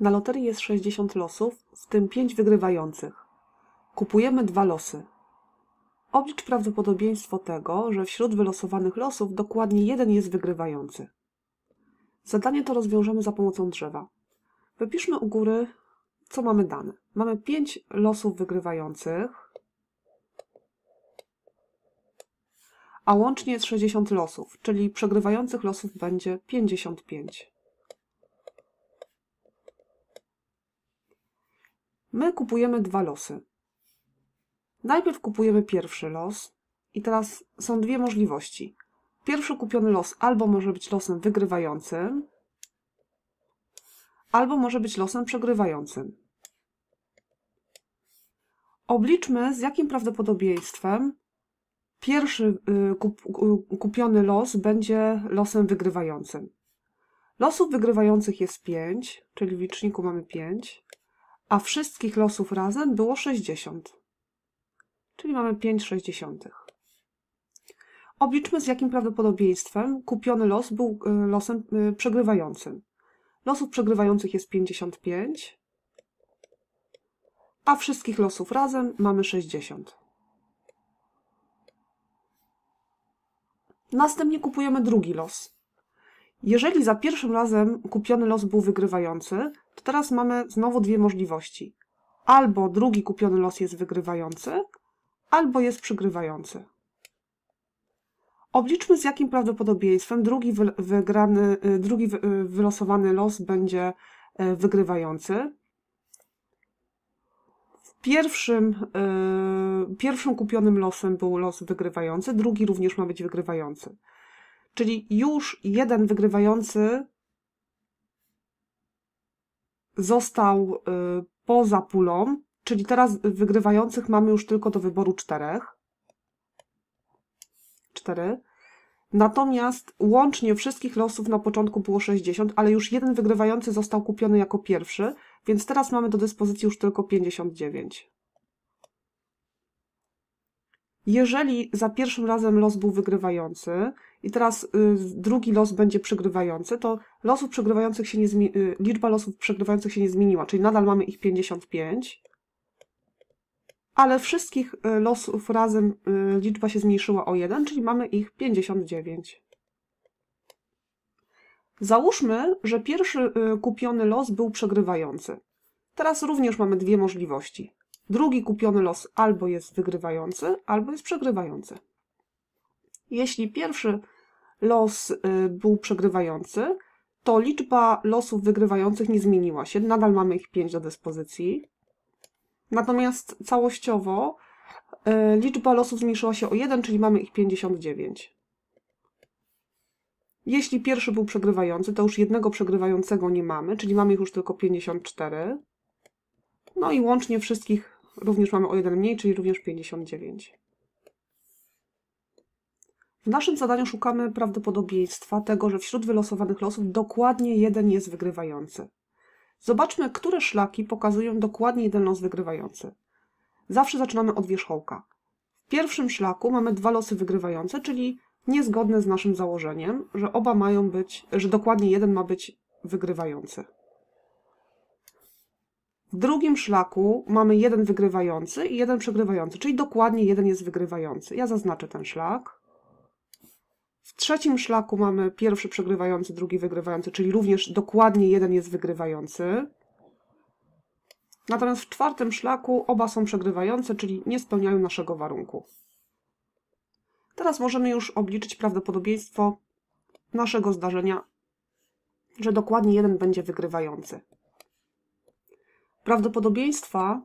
Na loterii jest 60 losów, w tym 5 wygrywających. Kupujemy dwa losy. Oblicz prawdopodobieństwo tego, że wśród wylosowanych losów dokładnie jeden jest wygrywający. Zadanie to rozwiążemy za pomocą drzewa. Wypiszmy u góry, co mamy dane. Mamy 5 losów wygrywających, a łącznie jest 60 losów, czyli przegrywających losów będzie 55. My kupujemy dwa losy. Najpierw kupujemy pierwszy los i teraz są dwie możliwości. Pierwszy kupiony los albo może być losem wygrywającym, albo może być losem przegrywającym. Obliczmy z jakim prawdopodobieństwem pierwszy y, y, kupiony los będzie losem wygrywającym. Losów wygrywających jest 5, czyli w liczniku mamy 5 a wszystkich losów razem było 60. Czyli mamy 5,6. sześćdziesiątych. Obliczmy z jakim prawdopodobieństwem kupiony los był e, losem e, przegrywającym. Losów przegrywających jest 55, a wszystkich losów razem mamy 60. Następnie kupujemy drugi los. Jeżeli za pierwszym razem kupiony los był wygrywający, to teraz mamy znowu dwie możliwości. Albo drugi kupiony los jest wygrywający, albo jest przygrywający. Obliczmy z jakim prawdopodobieństwem drugi, wygrany, y, drugi y, wylosowany los będzie y, wygrywający. W pierwszym, pierwszym kupionym losem był los wygrywający, drugi również ma być wygrywający. Czyli już jeden wygrywający został y, poza pulą, czyli teraz wygrywających mamy już tylko do wyboru czterech. Cztery. Natomiast łącznie wszystkich losów na początku było 60, ale już jeden wygrywający został kupiony jako pierwszy, więc teraz mamy do dyspozycji już tylko 59. Jeżeli za pierwszym razem los był wygrywający i teraz y, drugi los będzie przegrywający, to losów przegrywających się nie y, liczba losów przegrywających się nie zmieniła, czyli nadal mamy ich 55, ale wszystkich y, losów razem liczba się zmniejszyła o 1, czyli mamy ich 59. Załóżmy, że pierwszy kupiony los był przegrywający. Teraz również mamy dwie możliwości drugi kupiony los albo jest wygrywający, albo jest przegrywający. Jeśli pierwszy los y, był przegrywający, to liczba losów wygrywających nie zmieniła się. Nadal mamy ich 5 do dyspozycji. Natomiast całościowo y, liczba losów zmniejszyła się o 1, czyli mamy ich 59. Jeśli pierwszy był przegrywający, to już jednego przegrywającego nie mamy, czyli mamy ich już tylko 54. No i łącznie wszystkich również mamy o jeden mniej, czyli również 59. W naszym zadaniu szukamy prawdopodobieństwa tego, że wśród wylosowanych losów dokładnie jeden jest wygrywający. Zobaczmy, które szlaki pokazują dokładnie jeden los wygrywający. Zawsze zaczynamy od wierzchołka. W pierwszym szlaku mamy dwa losy wygrywające, czyli niezgodne z naszym założeniem, że oba mają być, że dokładnie jeden ma być wygrywający. W drugim szlaku mamy jeden wygrywający i jeden przegrywający, czyli dokładnie jeden jest wygrywający. Ja zaznaczę ten szlak. W trzecim szlaku mamy pierwszy przegrywający, drugi wygrywający, czyli również dokładnie jeden jest wygrywający. Natomiast w czwartym szlaku oba są przegrywające, czyli nie spełniają naszego warunku. Teraz możemy już obliczyć prawdopodobieństwo naszego zdarzenia, że dokładnie jeden będzie wygrywający prawdopodobieństwa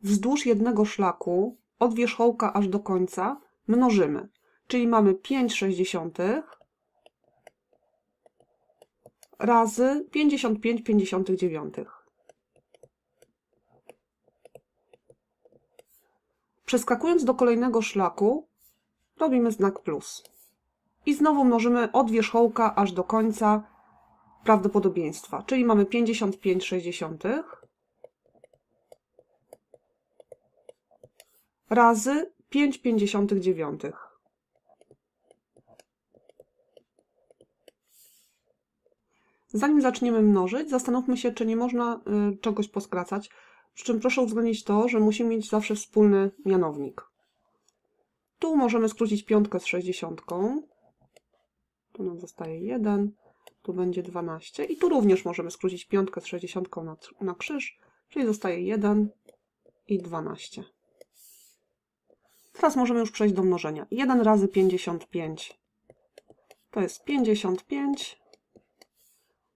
wzdłuż jednego szlaku od wierzchołka aż do końca mnożymy. Czyli mamy 5,6 sześćdziesiątych razy 55,59. pięćdziesiątych dziewiątych. Przeskakując do kolejnego szlaku robimy znak plus. I znowu mnożymy od wierzchołka aż do końca prawdopodobieństwa, czyli mamy 55,6 sześćdziesiątych razy 5,59. Zanim zaczniemy mnożyć, zastanówmy się, czy nie można y, czegoś poskracać, przy czym proszę uwzględnić to, że musimy mieć zawsze wspólny mianownik. Tu możemy skrócić piątkę z sześćdziesiątką. Tu nam zostaje 1, tu będzie 12 i tu również możemy skrócić piątkę z sześćdziesiątką na, na krzyż, czyli zostaje 1 i 12. Teraz możemy już przejść do mnożenia. 1 razy 55 to jest 55.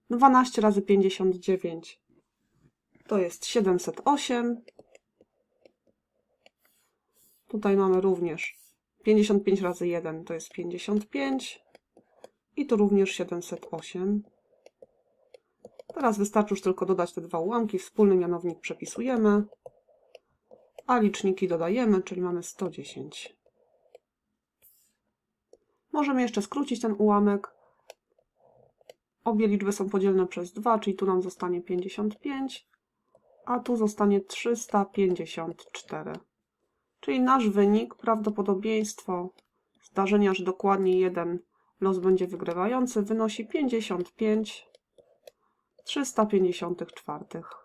12 razy 59 to jest 708. Tutaj mamy również 55 razy 1 to jest 55 i tu również 708. Teraz wystarczy już tylko dodać te dwa ułamki, wspólny mianownik przepisujemy a liczniki dodajemy, czyli mamy 110. Możemy jeszcze skrócić ten ułamek. Obie liczby są podzielne przez 2, czyli tu nam zostanie 55, a tu zostanie 354. Czyli nasz wynik, prawdopodobieństwo zdarzenia, że dokładnie jeden los będzie wygrywający, wynosi 55 354.